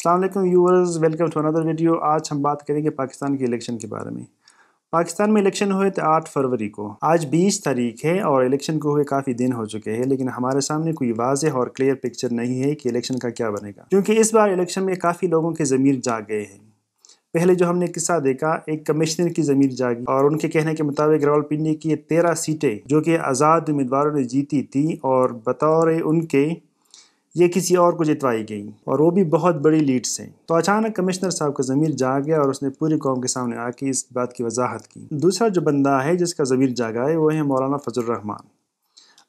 अल्लाम viewers welcome to another video आज हम बात करेंगे पाकिस्तान के इलेक्शन के बारे में पाकिस्तान में इलेक्शन हुए थे आठ फरवरी को आज बीस तारीख है और इलेक्शन को हुए काफ़ी दिन हो चुके हैं लेकिन हमारे सामने कोई वाजह और क्लियर पिक्चर नहीं है कि इलेक्शन का क्या बनेगा क्योंकि इस बार इलेक्शन में काफ़ी लोगों के ज़मीर जाग गए हैं पहले जो हमने किस्सा देखा एक कमिश्नर की जमीर जागी और उनके कहने के मुताबिक रावलपिंडी की तेरह सीटें जो कि आज़ाद उम्मीदवारों ने जीती थी और बतौर उनके ये किसी और को जितवाई गई और वो भी बहुत बड़ी लीड से तो अचानक कमिश्नर साहब का ज़मीर जाग गया और उसने पूरी कौम के सामने आके इस बात की वजाहत की दूसरा जो बंदा है जिसका ज़मीर जागा है वो है मौलाना फजल रहमान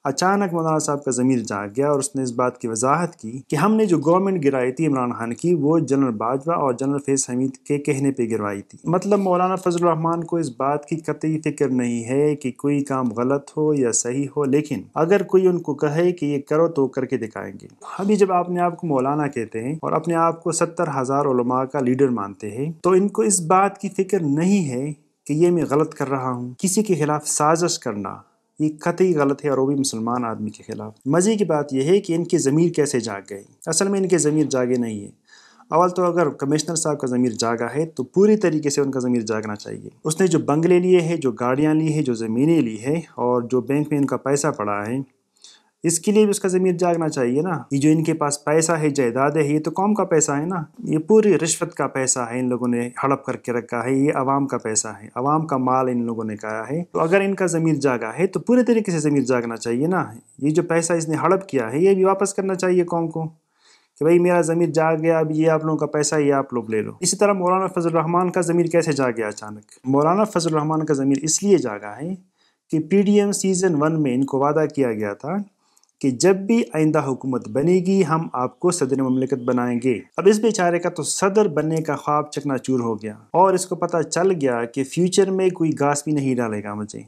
अचानक मौलाना साहब का ज़मीर जाग गया और उसने इस बात की वजाहत की कि हमने जो गवर्नमेंट गिराई थी इमरान खान की वो जनरल बाजवा और जनरल फैज हमीद के कहने पर गिरवाई थी मतलब मौलाना फजल रहमान को इस बात की कतई फिक्र नहीं है कि कोई काम गलत हो या सही हो लेकिन अगर कोई उनको कहे कि ये करो तो करके दिखाएंगे अभी जब अपने आप को मौलाना कहते हैं और अपने आप को सत्तर हज़ार का लीडर मानते हैं तो इनको इस बात की फिक्र नहीं है कि ये मैं गलत कर रहा हूँ किसी के खिलाफ साजिश करना ये कतई गलत है और वो भी मुसलमान आदमी के खिलाफ मज़े की बात यह है कि इनकी ज़मीर कैसे जाग गई असल में इनके ज़मीर जागे नहीं है अवल तो अगर कमिश्नर साहब का ज़मीर जागा है तो पूरी तरीके से उनका ज़मीर जागना चाहिए उसने जो बंगले लिए हैं जो गाड़ियाँ ली है जो ज़मीनें ली है और जो बैंक में इनका पैसा पड़ा है इसके लिए भी उसका ज़मीर जागना चाहिए ना ये जो इनके पास पैसा है जायदाद है ये तो कौम का पैसा है ना ये पूरी रिश्वत का पैसा है इन लोगों ने हड़प करके रखा है ये अवाम का पैसा है अवाम का माल इन लोगों ने कहा है तो अगर इनका ज़मीर जागा है तो पूरे तरीके से ज़मीर जागना चाहिए ना ये जो पैसा इसने हड़प किया है ये भी वापस करना चाहिए कौम को कि भाई मेरा ज़मीर जाग गया अब ये आप लोगों का पैसा ये आप लोग ले लो इसी तरह मौलाना रहमान का ज़मीर कैसे जाग गया अचानक मौलाना फजल रहमान का ज़मीर इसलिए जागा है कि पीडीएम सीज़न वन में इनको वादा किया गया था कि जब भी आइंदा हुकूमत बनेगी हम आपको सदर ममलिकत बनाएंगे अब इस बेचारे का तो सदर बनने का ख्वाब चकनाचूर हो गया और इसको पता चल गया कि फ्यूचर में कोई घास भी नहीं डालेगा मुझे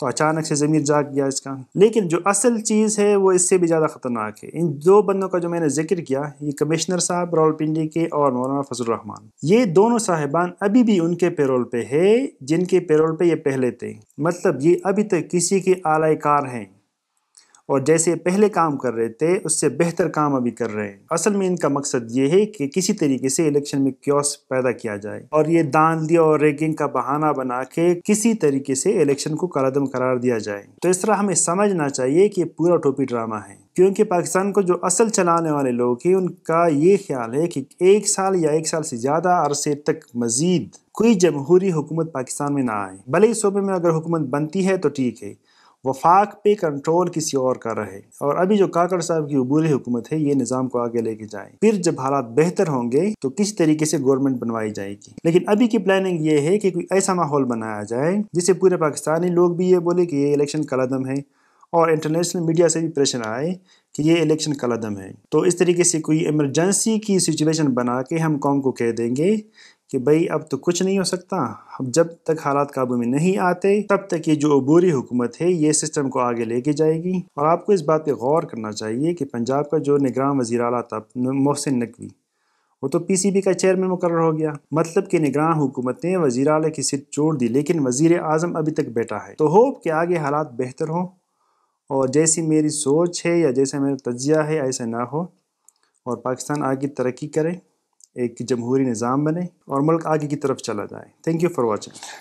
तो अचानक से ज़मीर जाग गया इसका लेकिन जो असल चीज़ है वो इससे भी ज़्यादा ख़तरनाक है इन दो बंदों का जो मैंने जिक्र किया ये कमिश्नर साहब रावलपिंडी के और मौलाना फजल रहमान ये दोनों साहिबान अभी भी उनके पेरोल पे है जिनके पेरोल पे ये पहले थे मतलब ये अभी तक किसी के आलाकार हैं और जैसे पहले काम कर रहे थे उससे बेहतर काम अभी कर रहे हैं असल में इनका मकसद ये है कि किसी तरीके से इलेक्शन में क्योस पैदा किया जाए और ये दान दिया और रेगिंग का बहाना बना के किसी तरीके से इलेक्शन को कलादम करार दिया जाए तो इस तरह हमें समझना चाहिए कि पूरा टोपी ड्रामा है क्योंकि पाकिस्तान को जो असल चलाने वाले लोग हैं उनका ये ख्याल है कि एक साल या एक साल से ज़्यादा अरसे तक मज़ीद कोई जमहूरी हुकूमत पाकिस्तान में ना आए भले ही सूबे में अगर हुकूमत बनती है तो ठीक है वफाक पे कंट्रोल किसी और का रहे और अभी जो काकड़ साहब की अबूरी हुकूमत है ये निज़ाम को आगे लेके जाए फिर जब हालात बेहतर होंगे तो किस तरीके से गवर्नमेंट बनवाई जाएगी लेकिन अभी की प्लानिंग ये है कि कोई ऐसा माहौल बनाया जाए जिससे पूरे पाकिस्तानी लोग भी ये बोले कि ये इलेक्शन कलादम है और इंटरनेशनल मीडिया से भी प्रेशर आए कि ये इलेक्शन कलादम है तो इस तरीके से कोई इमरजेंसी की सिचुएशन बना के हम कौम को कह देंगे कि भाई अब तो कुछ नहीं हो सकता अब जब तक हालात काबू में नहीं आते तब तक ये जो अबूरी हुकूमत है ये सिस्टम को आगे लेके जाएगी और आपको इस बात पर गौर करना चाहिए कि पंजाब का जो निगरान वजी अला था मोहसिन नकवी वो तो पीसीबी का चेयरमैन मुकर हो गया मतलब कि निगरान हुकूमत ने वज़ी अला की सीट छोड़ दी लेकिन वजीर आजम अभी तक बैठा है तो होप कि आगे हालात बेहतर हों और जैसी मेरी सोच है या जैसा मेरा तजिया है ऐसा ना हो और पाकिस्तान आगे तरक्की करे एक जमहूरी निज़ाम बने और मुल्क आगे की तरफ चला जाए थैंक यू फॉर वॉचिंग